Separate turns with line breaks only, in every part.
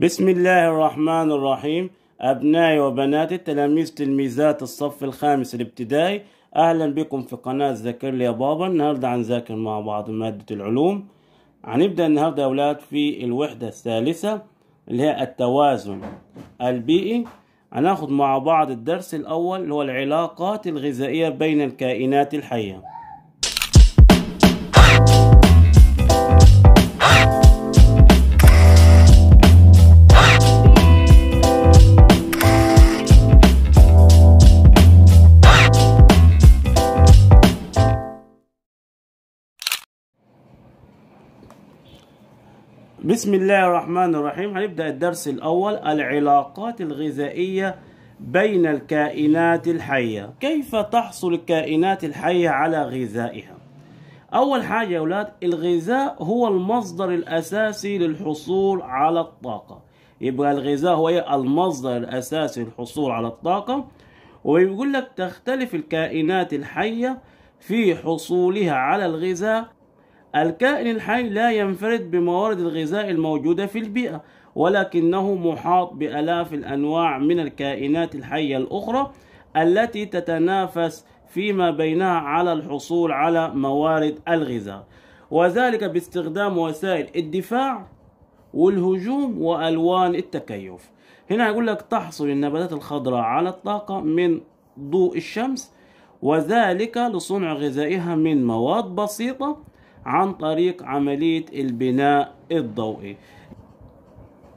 بسم الله الرحمن الرحيم أبنائي وبناتي تلاميذ تلميذات الصف الخامس الابتدائي أهلا بكم في قناة ذاكر لي يا بابا النهاردة هنذاكر مع بعض مادة العلوم هنبدأ النهاردة يا أولاد في الوحدة الثالثة اللي هي التوازن البيئي هناخد مع بعض الدرس الأول اللي هو العلاقات الغذائية بين الكائنات الحية بسم الله الرحمن الرحيم هنبدأ الدرس الأول العلاقات الغذائية بين الكائنات الحية كيف تحصل الكائنات الحية على غذائها أول حاجة يا أولاد الغذاء هو المصدر الأساسي للحصول على الطاقة يبقى الغذاء هو المصدر الأساسي للحصول على الطاقة ويقول لك تختلف الكائنات الحية في حصولها على الغذاء الكائن الحي لا ينفرد بموارد الغذاء الموجودة في البيئة ولكنه محاط بآلاف الأنواع من الكائنات الحية الأخرى التي تتنافس فيما بينها على الحصول على موارد الغذاء وذلك باستخدام وسائل الدفاع والهجوم وألوان التكيف هنا يقول لك تحصل النباتات الخضراء على الطاقة من ضوء الشمس وذلك لصنع غذائها من مواد بسيطة عن طريق عملية البناء الضوئي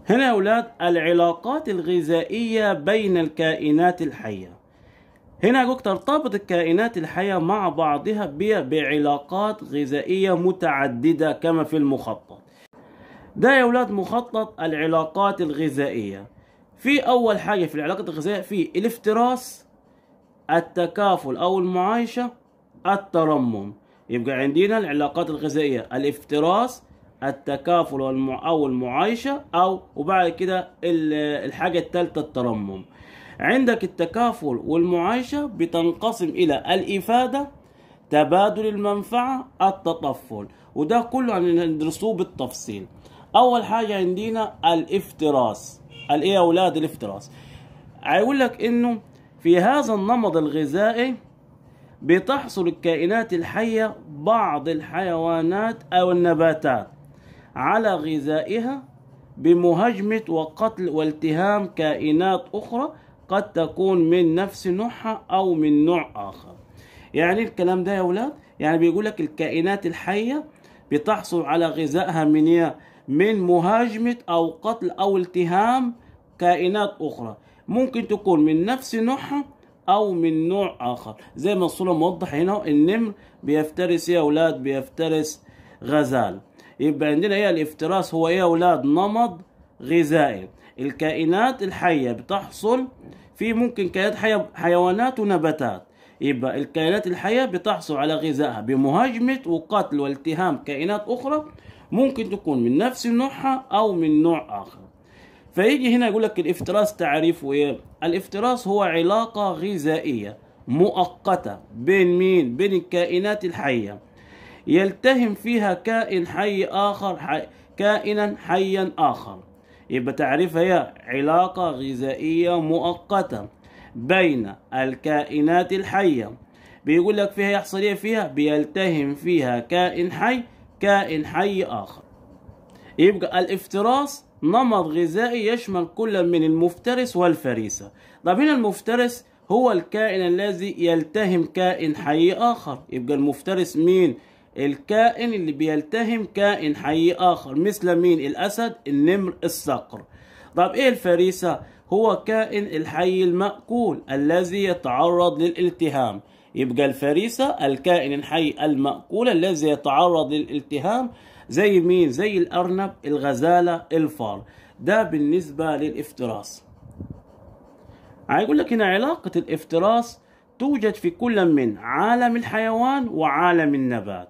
هنا يا أولاد العلاقات الغذائية بين الكائنات الحية هنا جوك ترتبط الكائنات الحية مع بعضها بعلاقات غذائية متعددة كما في المخطط ده يا أولاد مخطط العلاقات الغذائية في أول حاجة في العلاقات الغذائية في الافتراس التكافل أو المعايشة الترمم يبقى عندنا العلاقات الغذائية الافتراس التكافل والمع... أو المعايشة أو وبعد كده الحاجة الثالثة الترمم عندك التكافل والمعايشة بتنقسم إلى الإفادة تبادل المنفعة التطفل وده كله هندرسوه بالتفصيل أول حاجة عندنا الافتراس الإيه يا أولاد الافتراس هيقول لك إنه في هذا النمط الغذائي بتحصل الكائنات الحية بعض الحيوانات أو النباتات على غذائها بمهاجمة وقتل والتهام كائنات أخرى قد تكون من نفس نوعها أو من نوع آخر يعني الكلام ده يا أولاد يعني بيقول لك الكائنات الحية بتحصل على غذائها من إيه؟ من مهاجمة أو قتل أو التهام كائنات أخرى ممكن تكون من نفس نوعها او من نوع اخر زي ما الصوره موضح هنا النمر بيفترس ايه يا اولاد بيفترس غزال يبقى عندنا ايه الافتراس هو ايه يا اولاد نمط غذائي الكائنات الحيه بتحصل في ممكن كائنات حيه حيوانات ونباتات يبقى الكائنات الحيه بتحصل على غذائها بمهاجمه وقتل والتهام كائنات اخرى ممكن تكون من نفس نوعها او من نوع اخر فيجي هنا يقول لك الافتراس تعريفه ايه؟ الافتراس هو علاقة غذائية مؤقتة بين مين؟ بين الكائنات الحية يلتهم فيها كائن حي آخر حي كائنا حيا آخر يبقى تعريفها هي علاقة غذائية مؤقتة بين الكائنات الحية بيقول لك فيها يحصل ايه فيها؟ بيلتهم فيها كائن حي كائن حي آخر يبقى الافتراس نمط غذائي يشمل كل من المفترس والفريسة طب هنا المفترس هو الكائن الذي يلتهم كائن حي آخر يبقى المفترس مين؟ الكائن اللي بيلتهم كائن حي آخر مثل مين؟ الأسد النمر الصقر طب إيه الفريسة؟ هو كائن الحي المأكول الذي يتعرض للالتهام يبقى الفريسة الكائن الحي المأكول الذي يتعرض للالتهام زي مين زي الارنب الغزاله الفار ده بالنسبه للافتراس هيقول لك هنا علاقه الافتراس توجد في كل من عالم الحيوان وعالم النبات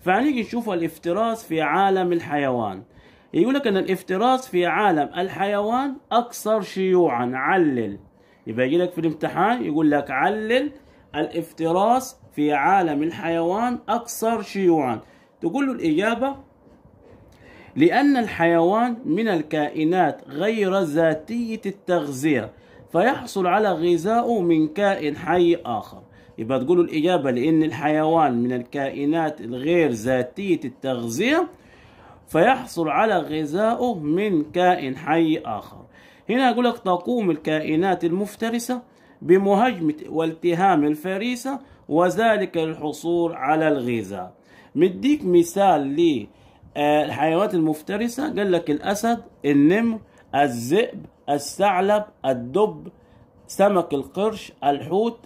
فهنيجي نشوف الافتراس في عالم الحيوان يقول لك ان الافتراس في عالم الحيوان اكثر شيوعا علل يبقى يجي لك في الامتحان يقول لك علل الافتراس في عالم الحيوان اكثر شيوعا تقول له الاجابه لأن الحيوان من الكائنات غير ذاتية التغذية فيحصل على غذائه من كائن حي آخر يبقى تقولوا الإجابة لأن الحيوان من الكائنات الغير ذاتية التغذية فيحصل على غذائه من كائن حي آخر هنا يقول لك تقوم الكائنات المفترسة بمهاجمة والتهام الفريسة وذلك للحصول على الغذاء مديك مثال ليه الحيوانات المفترسه قال لك الاسد النمر الذئب الثعلب الدب سمك القرش الحوت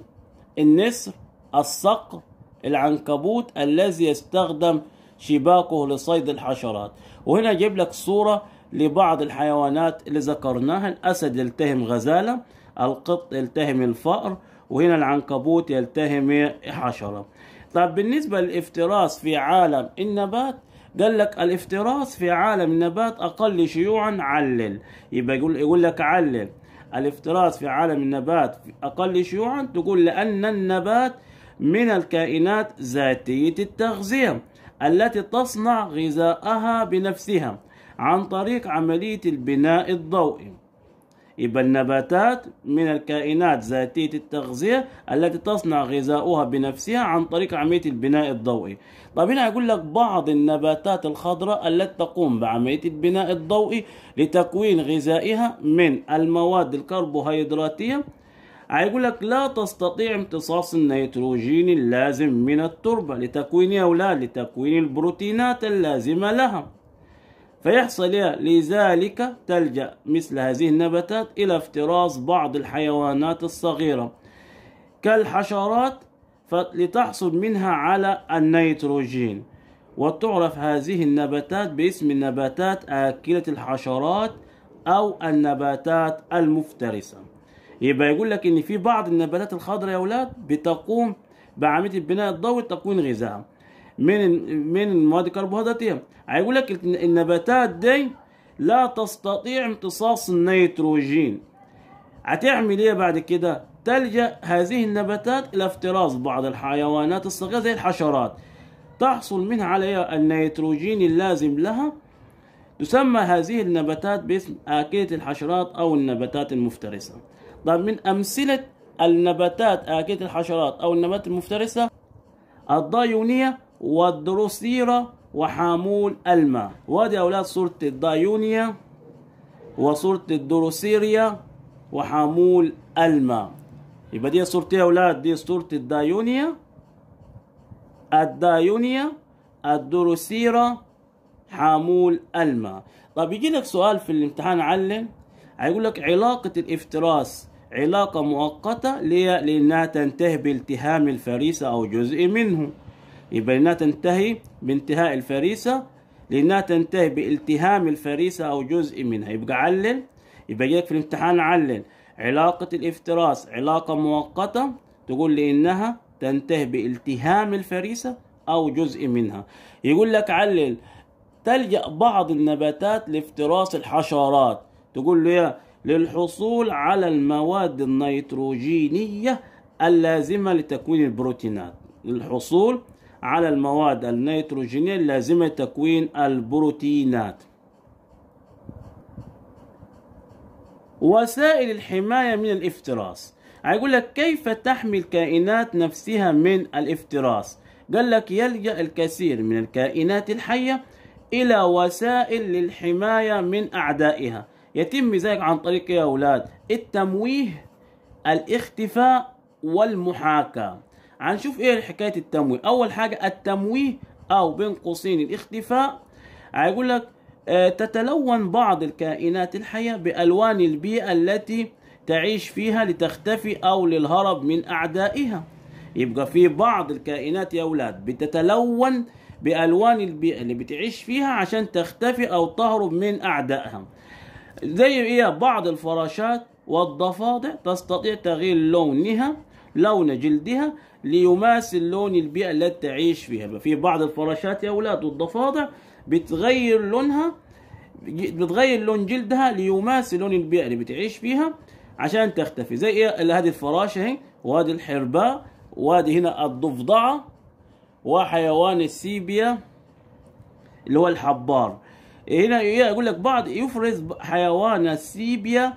النسر الصقر العنكبوت الذي يستخدم شباكه لصيد الحشرات وهنا اجيب لك صوره لبعض الحيوانات اللي ذكرناها الاسد يلتهم غزاله القط يلتهم الفأر وهنا العنكبوت يلتهم حشرة طب بالنسبة للافتراس في عالم النبات قال لك الافتراس في عالم النبات اقل شيوعا علل يبقى يقول يقول لك علل الافتراس في عالم النبات اقل شيوعا تقول لان النبات من الكائنات ذاتيه التغذيه التي تصنع غذاءها بنفسها عن طريق عمليه البناء الضوئي يبقى النباتات من الكائنات ذاتية التغذية التي تصنع غذاؤها بنفسها عن طريق عملية البناء الضوئي طب هنا أقول لك بعض النباتات الخضراء التي تقوم بعملية البناء الضوئي لتكوين غذائها من المواد الكربوهيدراتية هيقول لك لا تستطيع امتصاص النيتروجين اللازم من التربة لتكوين أولاد لتكوين البروتينات اللازمة لها فيحصل لذلك تلجأ مثل هذه النباتات إلى افتراس بعض الحيوانات الصغيرة كالحشرات لتحصل منها على النيتروجين وتعرف هذه النباتات باسم النباتات آكلة الحشرات أو النباتات المفترسة يبقى يقول لك إن في بعض النباتات الخضراء يا أولاد بتقوم بعملية بناء الضوئي تكوين غذائها من من المواد الكربوهيدراتيه هيقول لك النباتات دي لا تستطيع امتصاص النيتروجين هتعمل ايه بعد كده تلجا هذه النباتات الى افتراس بعض الحيوانات الصغيره زي الحشرات تحصل منها على النيتروجين اللازم لها تسمى هذه النباتات باسم آكلة الحشرات أو النباتات المفترسة طب من أمثلة النباتات آكلة الحشرات أو النباتات المفترسة الضيونية والدروسيرا وحامول الماء وادي أولاد صورة الدايونيا وصورة الدروسيريا وحامول الماء يبقى دي صورتين إيه يا أولاد دي صورة الدايونيا الدايونيا الدروسيرا حامول الماء طب يجي لك سؤال في الامتحان علم هيقول لك علاقة الافتراس علاقة مؤقتة ليه؟ لأنها تنتهي بالتهام الفريسة أو جزء منه يبقى لأنها تنتهي بانتهاء الفريسة لأنها تنتهي بالتهام الفريسة أو جزء منها يبقى علل يبقى لك في الامتحان علل علاقة الافتراس علاقة مؤقتة تقول لي إنها تنتهي بالتهام الفريسة أو جزء منها يقول لك علل تلجأ بعض النباتات لافتراس الحشرات تقول له للحصول على المواد النيتروجينية اللازمة لتكوين البروتينات للحصول على المواد النيتروجينية اللازمة لتكوين البروتينات وسائل الحماية من الافتراس هيقول لك كيف تحمي الكائنات نفسها من الافتراس قال لك يلجأ الكثير من الكائنات الحية إلى وسائل للحماية من أعدائها يتم ذلك عن طريق يا أولاد التمويه الاختفاء والمحاكاة هنشوف ايه حكايه التمويه اول حاجه التمويه او بين قوسين الاختفاء هيقول لك آه، تتلون بعض الكائنات الحيه بالوان البيئه التي تعيش فيها لتختفي او للهرب من اعدائها يبقى في بعض الكائنات يا اولاد بتتلون بالوان البيئه اللي بتعيش فيها عشان تختفي او تهرب من اعدائها زي ايه بعض الفراشات والضفادع تستطيع تغيير لونها لون جلدها ليماثل لون البيئة التي تعيش فيها في بعض الفراشات يا أولاد والضفادع بتغير لونها بتغير لون جلدها ليماثل لون البيئة اللي بتعيش فيها عشان تختفي زي ايه هذه الفراشة اهي وهذه الحرباء وهذه هنا الضفدعة وحيوان السيبيا اللي هو الحبار هنا يقول لك بعض يفرز حيوان السيبيا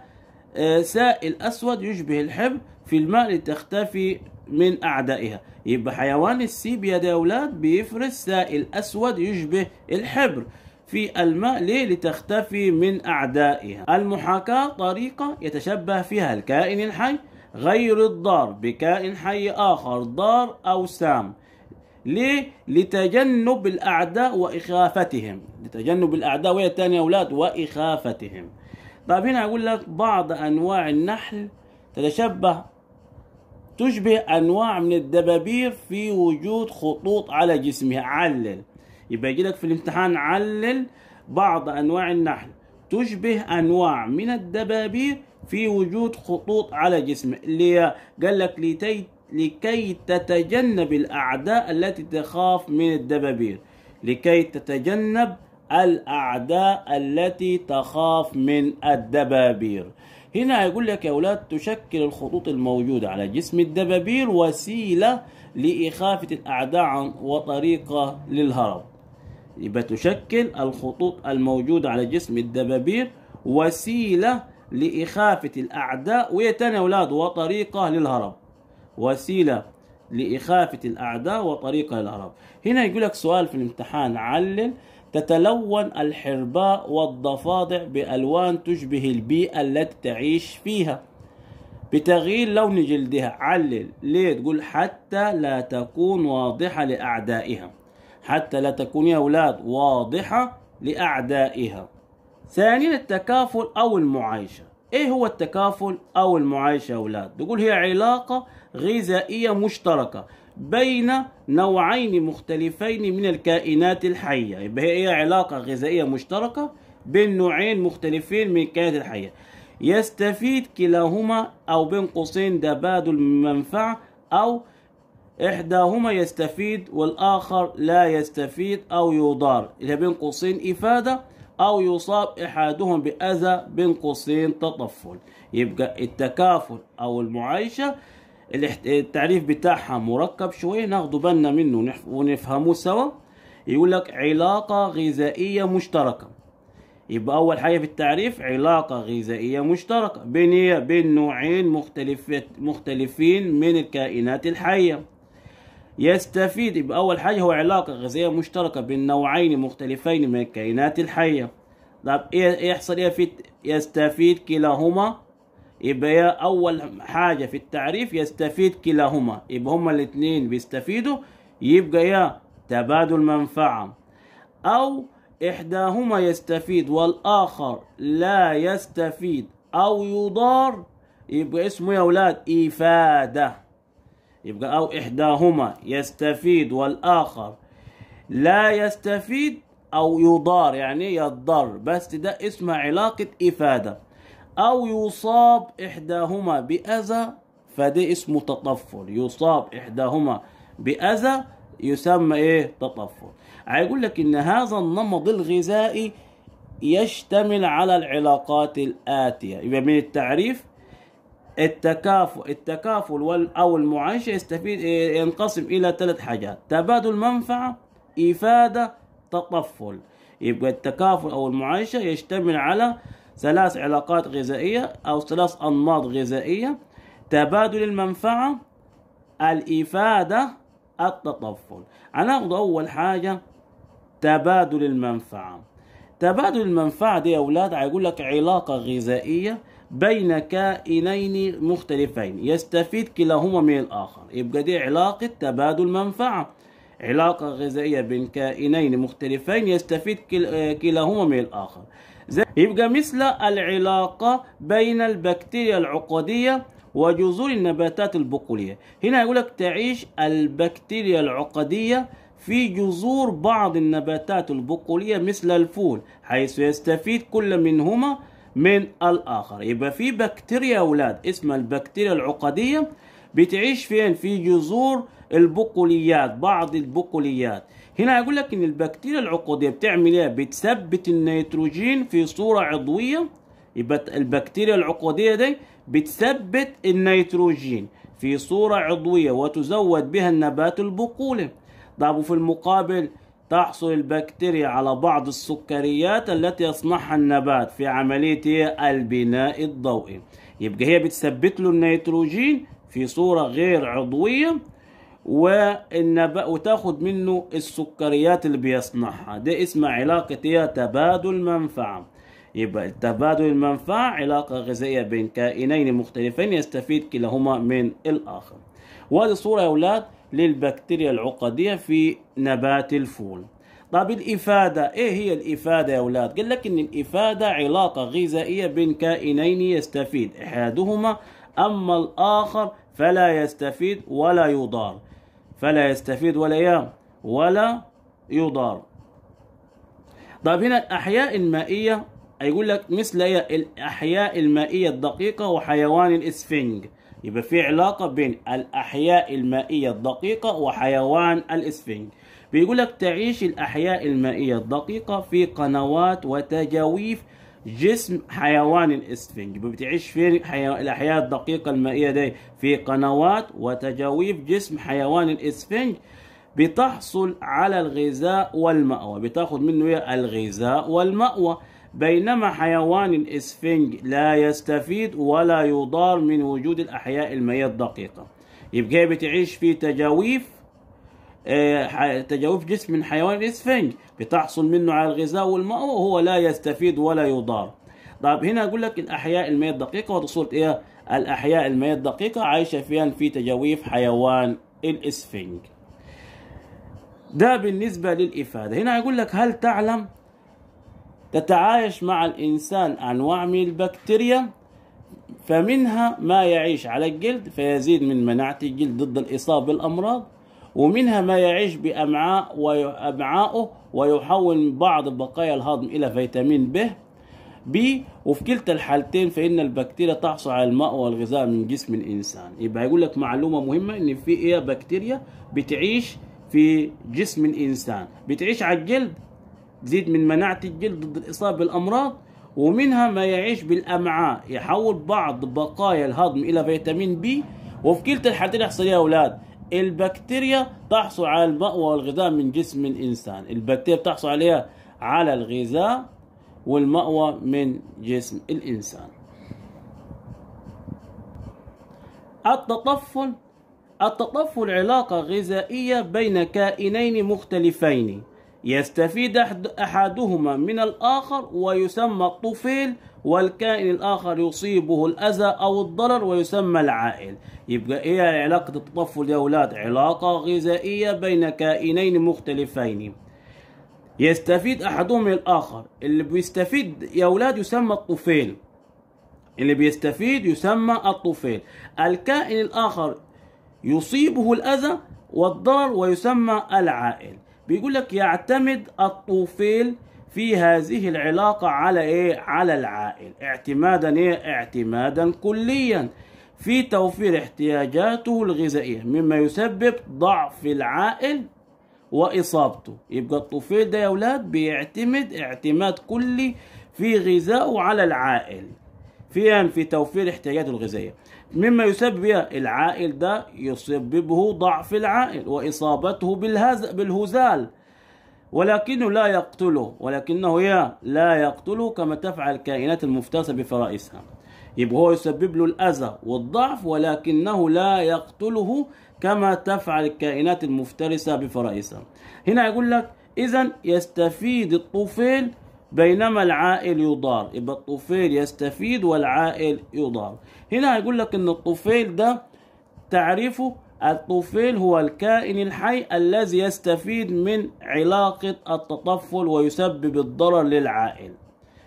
آه، سائل أسود يشبه الحبر في الماء لتختفي من أعدائها يبقى حيوان السيبيا ده يا أولاد بيفرز سائل أسود يشبه الحبر في الماء ليه لتختفي من أعدائها المحاكاة طريقة يتشبه فيها الكائن الحي غير الضار بكائن حي آخر ضار أو سام ليه؟ لتجنب الأعداء وإخافتهم لتجنب الأعداء وهي الثانية أولاد وإخافتهم طيب هنا أقول لك بعض أنواع النحل تتشبه تشبه انواع من الدبابير في وجود خطوط على جسمها علل يبقى يجي لك في الامتحان علل بعض انواع النحل تشبه انواع من الدبابير في وجود خطوط على جسمه اللي قال لك لتي لكي تتجنب الاعداء التي تخاف من الدبابير لكي تتجنب الاعداء التي تخاف من الدبابير هنا هيقول لك يا أولاد تشكل الخطوط الموجودة على جسم الدبابير وسيلة لإخافة الأعداء وطريقة للهرب يبقى تشكل الخطوط الموجودة على جسم الدبابير وسيلة لإخافة الأعداء ويا تاني يا أولاد وطريقة للهرب وسيلة لإخافة الأعداء وطريقة للهرب هنا يقول لك سؤال في الامتحان علل تتلون الحرباء والضفادع بألوان تشبه البيئة التي تعيش فيها بتغيير لون جلدها علل ليه تقول حتى لا تكون واضحة لأعدائها حتى لا تكون يا أولاد واضحة لأعدائها ثانيا التكافل أو المعايشة إيه هو التكافل أو المعايشة يا أولاد؟ تقول هي علاقة غذائية مشتركة بين نوعين مختلفين من الكائنات الحية يبقى هي إيه علاقة غذائية مشتركة بين نوعين مختلفين من الكائنات الحية يستفيد كلاهما أو بين قوسين تبادل المنفعة أو إحداهما يستفيد والآخر لا يستفيد أو يضار إلى بين قوسين إفادة أو يصاب أحدهم بأذى بين قوسين تطفل يبقى التكافل أو المعايشة التعريف بتاعها مركب شويه ناخدو بالنا منه ونفهمه سوا يقول لك علاقه غذائيه مشتركه يبقى اول حاجه في التعريف علاقه غذائيه مشتركه بين بين نوعين مختلفين من الكائنات الحيه يستفيد يبقى اول حاجه هو علاقه غذائيه مشتركه بين نوعين مختلفين من الكائنات الحيه طب ايه, إيه يحصل ايه في يستفيد كلاهما يبقى اول حاجه في التعريف يستفيد كلاهما يبقى هما الاثنين بيستفيدوا يبقى يا تبادل منفعه او احداهما يستفيد والاخر لا يستفيد او يضار يبقى اسمه يا اولاد افاده يبقى او احداهما يستفيد والاخر لا يستفيد او يضار يعني يضر بس ده اسمه علاقه افاده أو يصاب إحداهما بأذى فده اسمه تطفل يصاب إحداهما بأذى يسمى إيه تطفل هيقول لك إن هذا النمط الغذائي يشتمل على العلاقات الآتية يبقى من التعريف التكافؤ التكافل أو المعايشة يستفيد ينقسم إلى ثلاث حاجات تبادل منفعة إفادة تطفل يبقى التكافل أو المعايشة يشتمل على ثلاث علاقات غذائية أو ثلاث أنماط غذائية تبادل المنفعة الإفادة التطفل هناخد أول حاجة تبادل المنفعة تبادل المنفعة دي يا أولاد هيقول لك علاقة غذائية بين كائنين مختلفين يستفيد كلاهما من الآخر يبقى دي علاقة تبادل منفعة علاقة غذائية بين كائنين مختلفين يستفيد آه، كلاهما من الآخر يبقى مثل العلاقة بين البكتيريا العقدية وجذور النباتات البقولية هنا يقول لك تعيش البكتيريا العقدية في جذور بعض النباتات البقولية مثل الفول حيث يستفيد كل منهما من الآخر يبقى في بكتيريا أولاد اسمها البكتيريا العقدية بتعيش فين في جذور البقوليات بعض البقوليات هنا هيقول لك ان البكتيريا العقوديه بتعمل ايه بتثبت النيتروجين في صوره عضويه يبقى البكتيريا العقوديه دي بتثبت النيتروجين في صوره عضويه وتزود بها النبات البقوله طب وفي المقابل تحصل البكتيريا على بعض السكريات التي يصنعها النبات في عملية إيه؟ البناء الضوئي يبقى هي بتثبت له النيتروجين في صورة غير عضوية والنبات وتاخد منه السكريات اللي بيصنعها ده اسمها علاقة هي تبادل منفعة يبقى تبادل المنفعة علاقة غذائية بين كائنين مختلفين يستفيد كلاهما من الآخر وهذه صورة يا أولاد للبكتيريا العقدية في نبات الفول طب الإفادة إيه هي الإفادة يا أولاد؟ قال لك إن الإفادة علاقة غذائية بين كائنين يستفيد إحدهما أما الآخر فلا يستفيد ولا يضار فلا يستفيد ولا يام ولا يضار طيب هنا الأحياء المائية هيقول لك مثل الأحياء المائية الدقيقة وحيوان الإسفنج يبقى في علاقة بين الأحياء المائية الدقيقة وحيوان الإسفنج بيقول لك تعيش الأحياء المائية الدقيقة في قنوات وتجاويف جسم حيوان الاسفنج بتعيش في حيو... الأحياء الدقيقة المائية دي في قنوات وتجاويف جسم حيوان الاسفنج بتحصل على الغذاء والمأوى بتاخد منه الغذاء والمأوى بينما حيوان الاسفنج لا يستفيد ولا يضار من وجود الأحياء المائية الدقيقة يبقى بتعيش في تجاويف إيه، تجاوف جسم من حيوان الإسفنج بتحصل منه على الغذاء والماء وهو لا يستفيد ولا يضار طب هنا اقول لك الاحياء المية الدقيقه ودي صوره ايه الاحياء المية الدقيقه عايشه فيها في تجاويف حيوان الاسفنج ده بالنسبه للافاده هنا اقول لك هل تعلم تتعايش مع الانسان انواع من البكتيريا فمنها ما يعيش على الجلد فيزيد من مناعه الجلد ضد الاصابه بالامراض ومنها ما يعيش بأمعاء وأمعائه ويحول بعض بقايا الهضم إلى فيتامين ب بي وفي كلتا الحالتين فإن البكتيريا تحصل على الماء والغذاء من جسم الإنسان يبقى يقول لك معلومة مهمة إن في إيه بكتيريا بتعيش في جسم الإنسان بتعيش على الجلد تزيد من مناعة الجلد ضد الإصابة بالأمراض ومنها ما يعيش بالأمعاء يحول بعض بقايا الهضم إلى فيتامين بي وفي كلتا الحالتين يحصل إيه يا أولاد البكتيريا تحصل على المأوى والغذاء من جسم الإنسان البكتيريا بتحصل عليها على الغذاء والمأوى من جسم الإنسان التطفل التطفل علاقة غذائية بين كائنين مختلفين يستفيد أحدهما من الآخر ويسمى الطفيل والكائن الآخر يصيبه الأذى أو الضرر ويسمى العائل يبقى إيه علاقة التطفل يا أولاد علاقة غذائية بين كائنين مختلفين يستفيد أحدهم الآخر اللي بيستفيد يا أولاد يسمى الطفيل اللي بيستفيد يسمى الطفيل الكائن الآخر يصيبه الأذى والضرر ويسمى العائل بيقول لك يعتمد الطفيل في هذه العلاقة على إيه؟ على العائل اعتمادا إيه؟ اعتمادا كليا في توفير احتياجاته الغذائية مما يسبب ضعف العائل وإصابته يبقى الطفيل ده يا أولاد بيعتمد اعتماد كلي في غذائه على العائل في في توفير احتياجاته الغذائية مما يسبب إيه؟ العائل ده يسببه ضعف العائل وإصابته بالهزال ولكنه لا يقتله ولكنه يا لا يقتله كما تفعل الكائنات المفترسة بفرائسها يبقى هو يسبب له الأذى والضعف ولكنه لا يقتله كما تفعل الكائنات المفترسة بفرائسها هنا يقول لك إذا يستفيد الطفيل بينما العائل يضار يبقى الطفيل يستفيد والعائل يضار هنا هيقول لك ان الطفيل ده تعريفه الطفيل هو الكائن الحي الذي يستفيد من علاقة التطفل ويسبب الضرر للعائل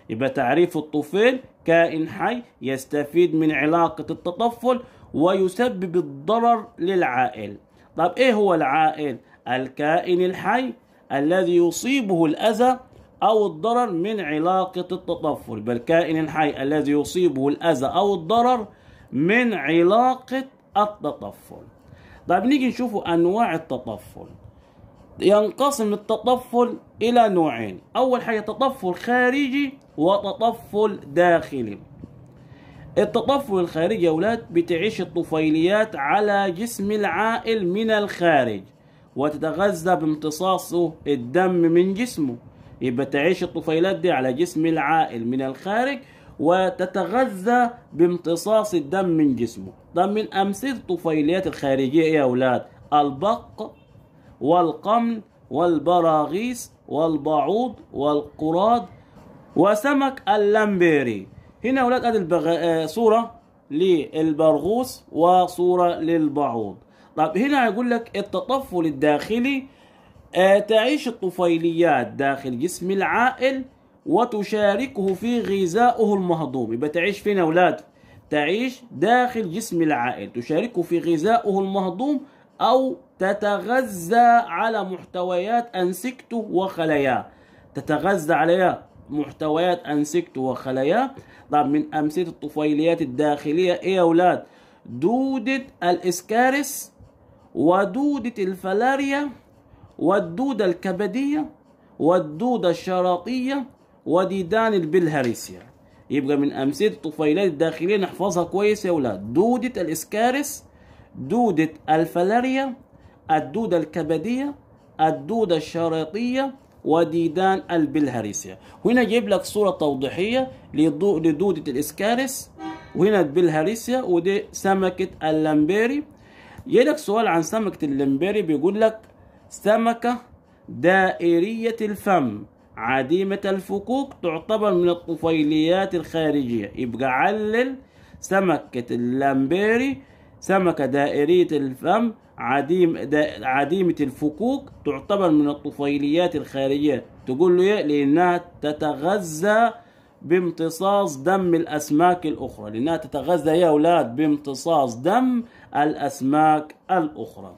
يبقى تعريف الطفيل كائن حي يستفيد من علاقة التطفل ويسبب الضرر للعائل طب ايه هو العائل؟ الكائن الحي الذي يصيبه الأذى أو الضرر من علاقة التطفل بل الكائن الحي الذي يصيبه الأذى أو الضرر من علاقة التطفل طيب نيجي نشوف انواع التطفل ينقسم التطفل الى نوعين اول حاجه تطفل خارجي وتطفل داخلي التطفل الخارجي يا ولاد بتعيش الطفيليات على جسم العائل من الخارج وتتغذى بامتصاصه الدم من جسمه يبقى تعيش الطفيلات دي على جسم العائل من الخارج وتتغذى بامتصاص الدم من جسمه طب من أمثلة الطفيليات الخارجية إيه يا أولاد البق والقمل والبراغيث والبعوض والقراد وسمك اللمبيري هنا أولاد هذه البغ... آه، صورة للبرغوث وصورة للبعوض طب هنا يقول لك التطفل الداخلي آه، تعيش الطفيليات داخل جسم العائل وتشاركه في غذائه المهضوم يبقى تعيش فين يا أولاد تعيش داخل جسم العائل تشاركه في غذائه المهضوم أو تتغذى على محتويات أنسجته وخلاياه تتغذى على محتويات أنسجته وخلاياه طب من أمثلة الطفيليات الداخلية إيه يا أولاد دودة الإسكارس ودودة الفلاريا والدودة الكبدية والدودة الشراطية وديدان البلهارسيا يبقى من أمثلة الطفيلات الداخلية نحفظها كويس يا أولاد دودة الإسكارس دودة الفلاريا الدودة الكبدية الدودة الشريطية وديدان البلهارسيا هنا جايب لك صورة توضيحية لدودة الإسكارس وهنا البلهارسيا ودي سمكة اللمبيري جايلك سؤال عن سمكة اللمبيري بيقول لك سمكة دائرية الفم عديمة الفكوك تعتبر من الطفيليات الخارجية يبقى علل سمكة اللامبيري سمكة دائرية الفم عديم دا عديمة الفكوك تعتبر من الطفيليات الخارجية تقول له إيه؟ لأنها تتغذى بامتصاص دم الأسماك الأخرى لأنها تتغذى يا أولاد بامتصاص دم الأسماك الأخرى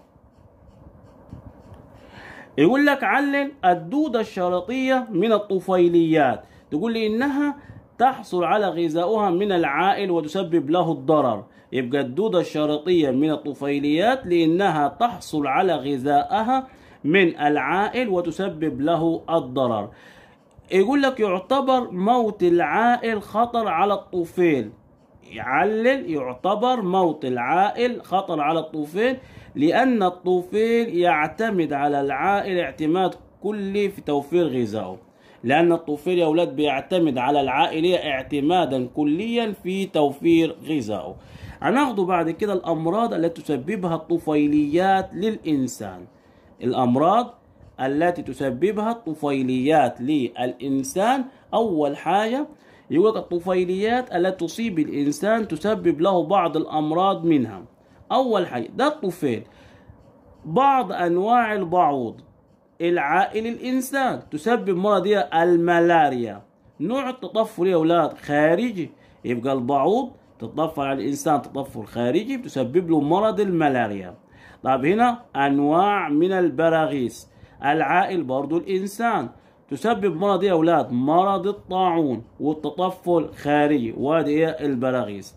يقول لك علل الدودة الشرطية من الطفيليات تقول لي إنها تحصل على غذائها من العائل وتسبب له الضرر يبقى الدودة الشرطية من الطفيليات لأنها تحصل على غذائها من العائل وتسبب له الضرر يقول لك يعتبر موت العائل خطر على الطفيل يعلل يعتبر موت العائل خطر على الطوفين لأن الطوفيل يعتمد على العائل اعتماد كلي في توفير غذائه لأن الطوفيل يا أولاد بيعتمد على العائلية اعتمادا كليا في توفير غذائه هناخده بعد كده الأمراض التي تسببها الطفيليات للإنسان الأمراض التي تسببها الطفيليات للإنسان أول حاجة يقول الطفيليات التي تصيب الإنسان تسبب له بعض الأمراض منها أول حاجة ده الطفيل بعض أنواع البعوض العائل الإنسان تسبب مرض الملاريا نوع التطفل يا أولاد خارجي يبقى البعوض تطفل على الإنسان تطفل خارجي بتسبب له مرض الملاريا طب هنا أنواع من البراغيث العائل برضو الإنسان تسبب مرض يا أولاد مرض الطاعون والتطفل خارجي وهذه هي البلاغيز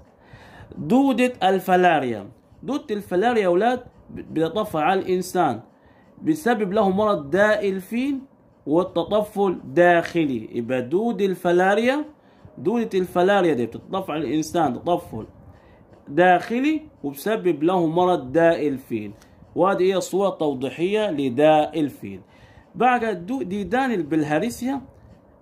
دودة الفلاريا دودة الفلاريا يا أولاد بتطفى على الإنسان بيسبب له مرض داء الفيل والتطفل داخلي يبقى دود الفلاريا دودة الفلاريا دي بتطفى على الإنسان تطفل داخلي وبسبب له مرض داء الفيل وهذه هي صورة توضيحية لداء الفيل بعد ديدان البلهارسيا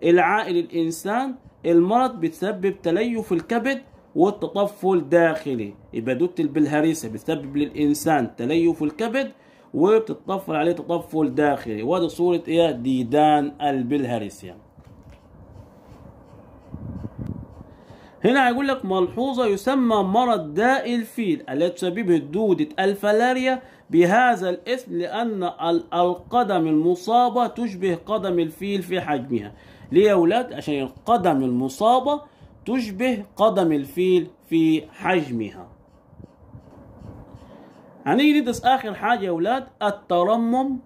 العائل الإنسان المرض بتسبب تليف الكبد والتطفل داخلي يبقى دوت البلهارسيا بتسبب للإنسان تليف الكبد وبتتطفل عليه تطفل داخلي وهذه صورة إيه ديدان البلهارسيا هنا هيقول لك ملحوظة يسمى مرض داء الفيل التي تسببه دودة الفلاريا بهذا الاسم لأن القدم المصابة تشبه قدم الفيل في حجمها ليه يا ولاد عشان القدم المصابة تشبه قدم الفيل في حجمها هنيجي ندرس آخر حاجة يا ولاد الترمم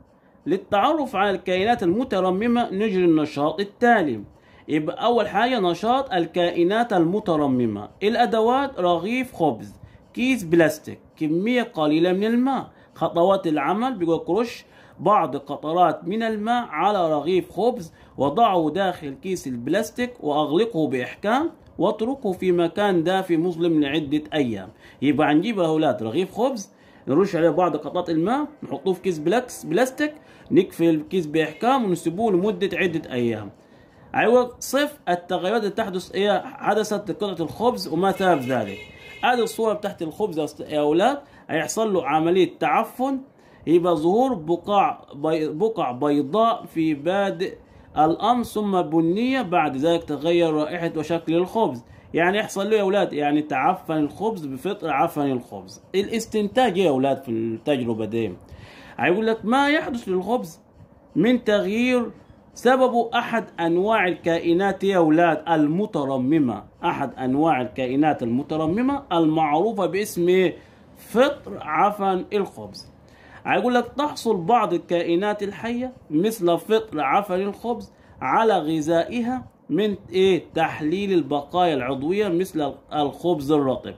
للتعرف على الكائنات المترممة نجري النشاط التالي يبقى أول حاجة نشاط الكائنات المترممة الأدوات رغيف خبز كيس بلاستيك كمية قليلة من الماء خطوات العمل بيقول كروش بعض قطرات من الماء على رغيف خبز وضعه داخل كيس البلاستيك وأغلقه بإحكام واتركه في مكان دافي مظلم لعدة أيام يبقى هنجيب هؤلاء رغيف خبز نرش عليه بعض قطرات الماء نحطوه في كيس بلاكس بلاستيك نقفل الكيس بإحكام ونسيبوه لمدة عدة أيام عوض أيوة، صف التغيرات اللي تحدث هي حدثت لقطعه الخبز وما سبب ذلك هذه الصوره بتاعت الخبز يا اولاد هيحصل له عمليه تعفن يبقى ظهور بقع بقع بيضاء في بادئ الأمر ثم بنية بعد ذلك تغير رائحة وشكل الخبز يعني يحصل له يا أولاد يعني تعفن الخبز بفطر عفن الخبز الاستنتاج يا أولاد في التجربة دي هيقول لك ما يحدث للخبز من تغيير سبب أحد أنواع الكائنات يا أولاد المترممة أحد أنواع الكائنات المترممة المعروفة باسم فطر عفن الخبز هيقول لك تحصل بعض الكائنات الحية مثل فطر عفن الخبز على غذائها من إيه تحليل البقايا العضوية مثل الخبز الرطب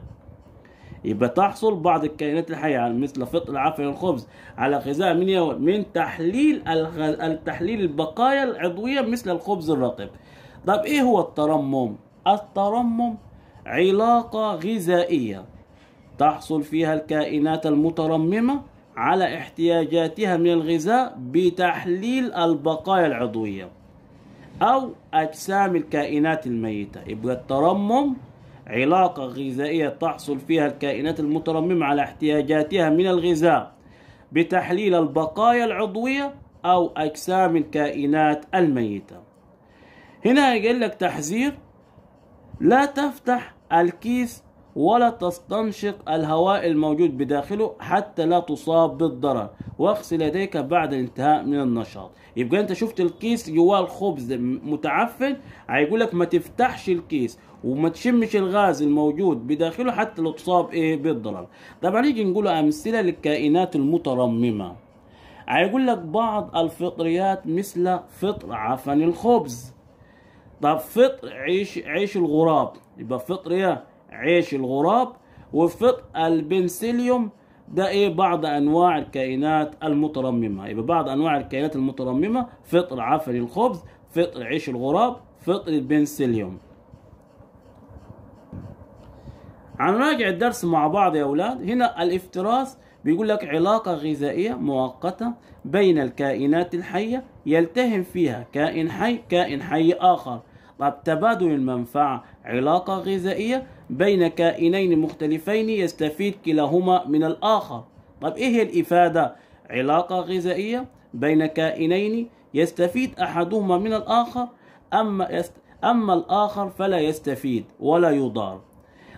يبقى تحصل بعض الكائنات الحية مثل فطر العافية والخبز على غذاء من يوم من تحليل التحليل البقايا العضوية مثل الخبز الرطب طب ايه هو الترمم الترمم علاقة غذائية تحصل فيها الكائنات المترممة على احتياجاتها من الغذاء بتحليل البقايا العضوية أو أجسام الكائنات الميتة يبقى الترمم علاقة غذائية تحصل فيها الكائنات المترممة على احتياجاتها من الغذاء بتحليل البقايا العضوية أو أجسام الكائنات الميتة هنا يقول لك تحذير لا تفتح الكيس ولا تستنشق الهواء الموجود بداخله حتى لا تصاب بالضرر واغسل يديك بعد الانتهاء من النشاط يبقى انت شفت الكيس جواه الخبز متعفن هيقول لك ما تفتحش الكيس وما تشمش الغاز الموجود بداخله حتى لو تصاب ايه بالضرر طبعا نيجي نقول امثله للكائنات المترممه هيقول لك بعض الفطريات مثل فطر عفن الخبز طب فطر عيش عيش الغراب يبقى فطريه عيش الغراب وفق البنسيليوم ده ايه بعض انواع الكائنات المترممه يبقى بعض انواع الكائنات المترممه فطر عفن الخبز فطر عيش الغراب فطر البنسيليوم هنراجع الدرس مع بعض يا اولاد هنا الافتراس بيقول لك علاقة غذائية مؤقتة بين الكائنات الحية يلتهم فيها كائن حي كائن حي آخر طب تبادل المنفعة علاقة غذائية بين كائنين مختلفين يستفيد كلاهما من الآخر طب إيه هي الإفادة؟ علاقة غذائية بين كائنين يستفيد أحدهما من الآخر أما يست... أما الآخر فلا يستفيد ولا يضار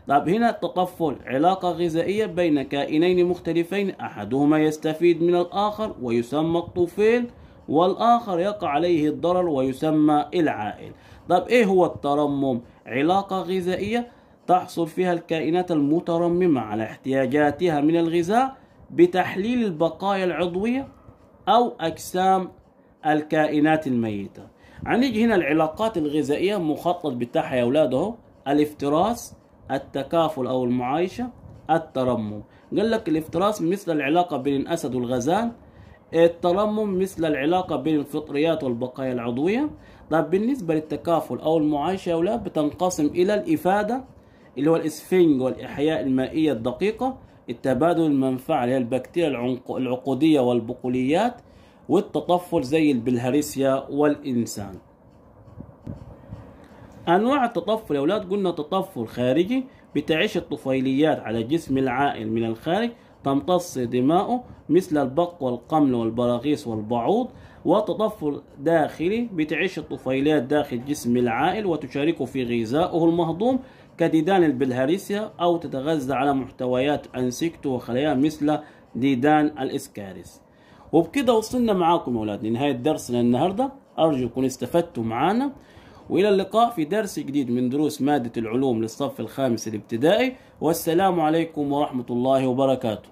طب هنا التطفل علاقة غذائية بين كائنين مختلفين أحدهما يستفيد من الآخر ويسمى الطفيل والآخر يقع عليه الضرر ويسمى العائل طب إيه هو الترمم علاقة غذائية تحصل فيها الكائنات المترممة على احتياجاتها من الغذاء بتحليل البقايا العضوية أو أجسام الكائنات الميتة هنيجي هنا العلاقات الغذائية مخطط بتاعها يا أولاده الافتراس التكافل أو المعايشة الترمم قال لك الافتراس مثل العلاقة بين الأسد والغزال الترمم مثل العلاقة بين الفطريات والبقايا العضوية طب بالنسبة للتكافل أو المعايشة يا أولاد بتنقسم إلى الإفادة اللي هو الاسفنج والإحياء المائية الدقيقة التبادل المنفعة اللي هي البكتيريا العقودية والبقوليات والتطفل زي البلهارسيا والإنسان أنواع التطفل يا أولاد قلنا تطفل خارجي بتعيش الطفيليات على جسم العائل من الخارج تمتص دماؤه مثل البق والقمل والبراغيث والبعوض وتطفل داخلي بتعيش الطفيليات داخل جسم العائل وتشاركه في غذائه المهضوم كديدان البلهارسيا أو تتغذى على محتويات أنسكتو وخلاياه مثل ديدان الإسكاريس وبكده وصلنا معاكم يا أولاد لنهاية درسنا النهاردة أرجو يكون استفدتوا معانا وإلى اللقاء في درس جديد من دروس مادة العلوم للصف الخامس الابتدائي والسلام عليكم ورحمة الله وبركاته